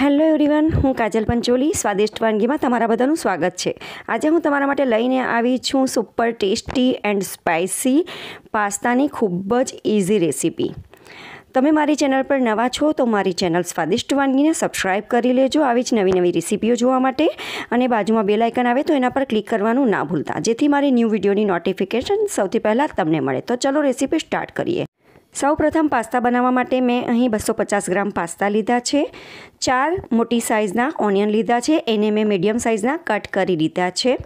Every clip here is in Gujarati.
હેલો એવરીવન હું કાજલ પંચોલી સ્વાદિષ્ટ વાનગીમાં તમારા બધાનું સ્વાગત છે આજે હું તમારા માટે લઈને આવી છું સુપર ટેસ્ટી એન્ડ સ્પાઇસી પાસ્તાની ખૂબ જ ઇઝી રેસીપી તમે મારી ચેનલ પર નવા છો તો મારી ચેનલ સ્વાદિષ્ટ વાનગીને સબસ્ક્રાઈબ કરી લેજો આવી જ નવી નવી રેસીપીઓ જોવા માટે અને બાજુમાં બે લાઇકન આવે તો એના પર ક્લિક કરવાનું ના ભૂલતા જેથી મારી ન્યૂ વિડીયોની નોટિફિકેશન સૌથી પહેલાં તમને મળે તો ચલો રેસીપી સ્ટાર્ટ કરીએ સૌપ્રથમ પાસ્તા બનાવવા માટે મેં અહીં બસો પચાસ ગ્રામ પાસ્તા લીધા છે ચાર મોટી સાઇઝના ઓનિયન લીધા છે એને મેં મીડિયમ સાઇઝના કટ કરી લીધા છે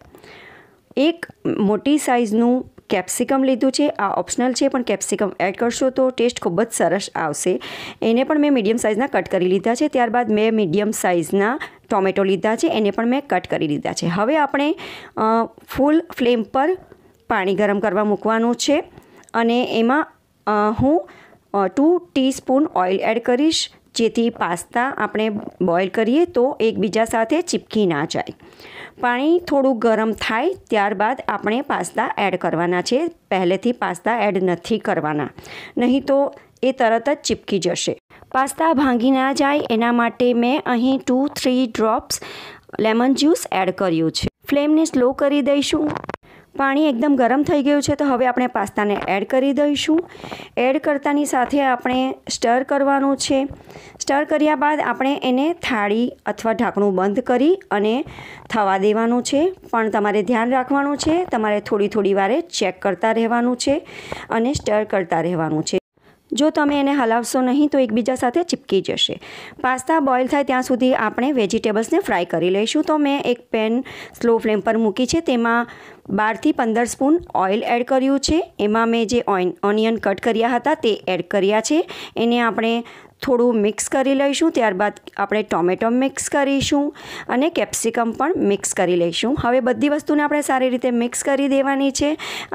એક મોટી સાઇઝનું કેપ્સિકમ લીધું છે આ ઓપ્શનલ છે પણ કેપ્સિકમ એડ કરશો તો ટેસ્ટ ખૂબ જ સરસ આવશે એને પણ મેં મીડિયમ સાઇઝના કટ કરી લીધા છે ત્યારબાદ મેં મીડિયમ સાઇઝના ટોમેટો લીધા છે એને પણ મેં કટ કરી લીધા છે હવે આપણે ફૂલ ફ્લેમ પર પાણી ગરમ કરવા મૂકવાનું છે અને એમાં હું ટુ ટીસ્પૂન ઓઇલ એડ કરીશ જેથી પાસ્તા આપણે બોઇલ કરીએ તો એકબીજા સાથે ચીપકી ના જાય પાણી થોડું ગરમ થાય ત્યારબાદ આપણે પાસ્તા એડ કરવાના છે પહેલેથી પાસ્તા એડ નથી કરવાના નહીં તો એ તરત જ ચીપકી જશે પાસ્તા ભાંગી ના જાય એના માટે મેં અહીં two three drops lemon juice add કર્યું છે ફ્લેમને સ્લો કરી દઈશું પાણી એકદમ ગરમ થઈ ગયું છે તો હવે આપણે પાસ્તાને એડ કરી દઈશું એડ કરતાની સાથે આપણે સ્ટર કરવાનું છે સ્ટર કર્યા બાદ આપણે એને થાળી અથવા ઢાંકણું બંધ કરી અને થવા દેવાનું છે પણ તમારે ધ્યાન રાખવાનું છે તમારે થોડી થોડી વારે ચેક કરતા રહેવાનું છે અને સ્ટર કરતા રહેવાનું છે જો તમે એને હલાવશો નહીં તો એકબીજા સાથે ચીપકી જશે પાસ્તા બોઇલ થાય ત્યાં સુધી આપણે વેજીટેબલ્સને ફ્રાય કરી લઈશું તો મેં એક પેન સ્લો ફ્લેમ પર મૂકી છે તેમાં બારથી પંદર સ્પૂન ઓઇલ એડ કર્યું છે એમાં મેં જે ઓઇન ઓનિયન કટ કર્યા હતા તે એડ કર્યા છે એને આપણે થોડું મિક્સ કરી લઈશું ત્યારબાદ આપણે ટોમેટો મિક્સ કરીશું અને કેપ્સિકમ પણ મિક્સ કરી લઈશું હવે બધી વસ્તુને આપણે સારી રીતે મિક્સ કરી દેવાની છે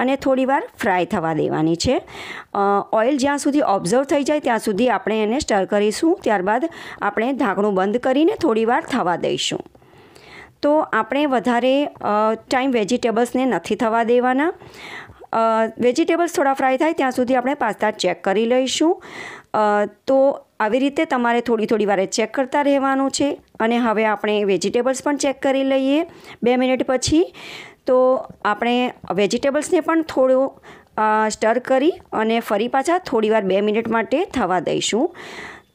અને થોડીવાર ફ્રાય થવા દેવાની છે ઓઇલ જ્યાં સુધી ઓબ્ઝર્વ થઈ જાય ત્યાં સુધી આપણે એને સ્ટર કરીશું ત્યારબાદ આપણે ઢાંકણું બંધ કરીને થોડીવાર થવા દઈશું તો આપણે વધારે ટાઈમ વેજીટેબલ્સને નથી થવા દેવાના વેજીટેબલ્સ થોડા ફ્રાય થાય ત્યાં સુધી આપણે પાસ્તા ચેક કરી લઈશું તો આવી રીતે તમારે થોડી થોડી વારે ચેક કરતા રહેવાનું છે અને હવે આપણે વેજીટેબલ્સ પણ ચેક કરી લઈએ બે મિનિટ પછી તો આપણે વેજીટેબલ્સને પણ થોડું સ્ટર કરી અને ફરી પાછા થોડીવાર બે મિનિટ માટે થવા દઈશું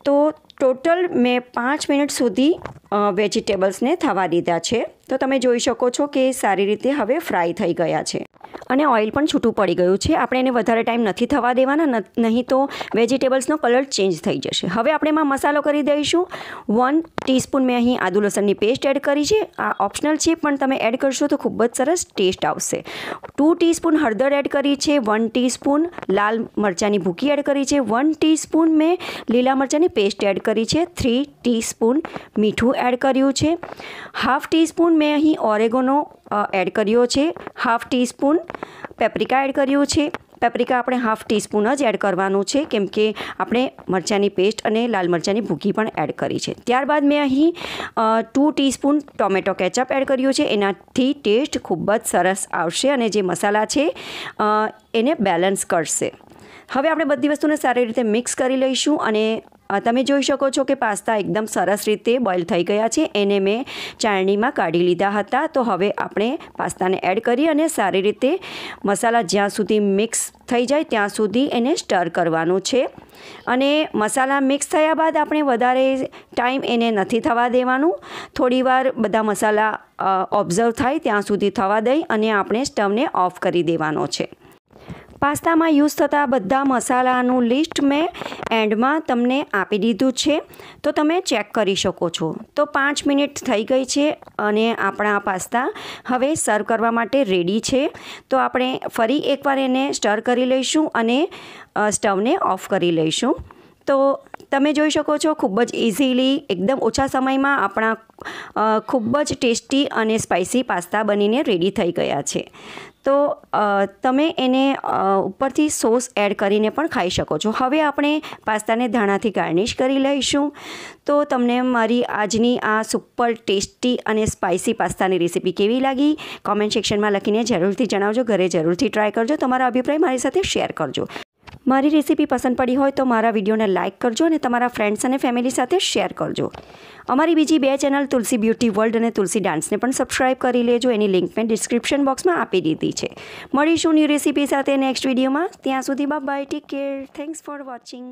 તો ટોટલ મેં પાંચ મિનિટ સુધી વેજીટેબલ્સને થવા દીધા છે તો તમે જોઈ શકો છો કે સારી રીતે હવે ફ્રાય થઈ ગયા છે અને ઓઇલ પણ છૂટું પડી ગયું છે આપણે એને વધારે ટાઈમ નથી થવા દેવાના નહીં તો વેજીટેબલ્સનો કલર ચેન્જ થઈ જશે હવે આપણે એમાં મસાલો કરી દઈશું વન ટીસ્પૂન મેં અહીં આદુ લસણની પેસ્ટ એડ કરી છે આ ઓપ્શનલ છે પણ તમે એડ કરશો તો ખૂબ જ સરસ ટેસ્ટ આવશે ટુ ટીસ્પૂન હળદર એડ કરી છે વન ટીસ્પૂન લાલ મરચાંની ભૂકી એડ કરી છે વન ટીસ્પૂન મેં લીલા મરચાંની પેસ્ટ એડ કરી છે થ્રી ટીસ્પૂન મીઠું એડ કર્યું છે હાફ ટીસ્પૂન મેં અહીં ઓરેગોનો એડ કર્યો છે હાફ ટીસ્પૂન પેપ્રિકા એડ કર્યું છે પેપ્રિકા આપણે હાફ ટીસ્પૂન જ એડ કરવાનું છે કેમ કે આપણે મરચાંની પેસ્ટ અને લાલ મરચાંની ભૂકી પણ એડ કરી છે ત્યારબાદ મેં અહીં two teaspoon tomato ketchup add કર્યું છે એનાથી ટેસ્ટ ખૂબ જ સરસ આવશે અને જે મસાલા છે એને બેલેન્સ કરશે હવે આપણે બધી વસ્તુને સારી રીતે મિક્સ કરી લઈશું અને તમે જોઈ શકો છો કે પાસ્તા એકદમ સરસ રીતે બોઇલ થઈ ગયા છે એને મેં ચાળણીમાં કાઢી લીધા હતા તો હવે આપણે પાસ્તાને એડ કરી અને સારી રીતે મસાલા જ્યાં સુધી મિક્સ થઈ જાય ત્યાં સુધી એને સ્ટર કરવાનું છે અને મસાલા મિક્સ થયા બાદ આપણે વધારે ટાઈમ એને નથી થવા દેવાનું થોડીવાર બધા મસાલા ઓબ્ઝર્વ થાય ત્યાં સુધી થવા દઈ અને આપણે સ્ટવને ઓફ કરી દેવાનો છે પાસ્તામાં યુઝ થતા બધા મસાલાનું લિસ્ટ મેં એન્ડમાં તમને આપી દીધું છે તો તમે ચેક કરી શકો છો તો પાંચ મિનિટ થઈ ગઈ છે અને આપણા પાસ્તા હવે સર્વ કરવા માટે રેડી છે તો આપણે ફરી એકવાર એને સ્ટર કરી લઈશું અને સ્ટવને ઓફ કરી લઈશું તો તમે જોઈ શકો છો ખૂબ જ ઇઝીલી એકદમ ઓછા સમયમાં આપણા ખૂબ જ ટેસ્ટી અને સ્પાઇસી પાસ્તા બનીને રેડી થઈ ગયા છે તો તમે એને ઉપરથી સોસ એડ કરીને પણ ખાઈ શકો છો હવે આપણે પાસ્તાને ધાણાથી ગાર્નિશ કરી લઈશું તો તમને મારી આજની આ સુપર ટેસ્ટી અને સ્પાઇસી પાસ્તાની રેસીપી કેવી લાગી કોમેન્ટ સેક્શનમાં લખીને જરૂરથી જણાવજો ઘરે જરૂરથી ટ્રાય કરજો તમારા અભિપ્રાય મારી સાથે શેર કરજો મારી રેસીપી પસંદ પડી હોય તો મારા વિડીયોને લાઇક કરજો અને તમારા ફ્રેન્ડ્સ અને ફેમિલી સાથે શેર કરજો અમારી બીજી બે ચેનલ તુલસી બ્યુટી વર્લ્ડ અને તુલસી ડાન્સને પણ સબસ્ક્રાઇબ કરી લેજો એની લિંક મેં ડિસ્ક્રિપ્શન બોક્સમાં આપી દીધી છે મળીશું ન્યૂ રેસીપી સાથે નેક્સ્ટ વિડીયોમાં ત્યાં સુધી bye take care thanks for watching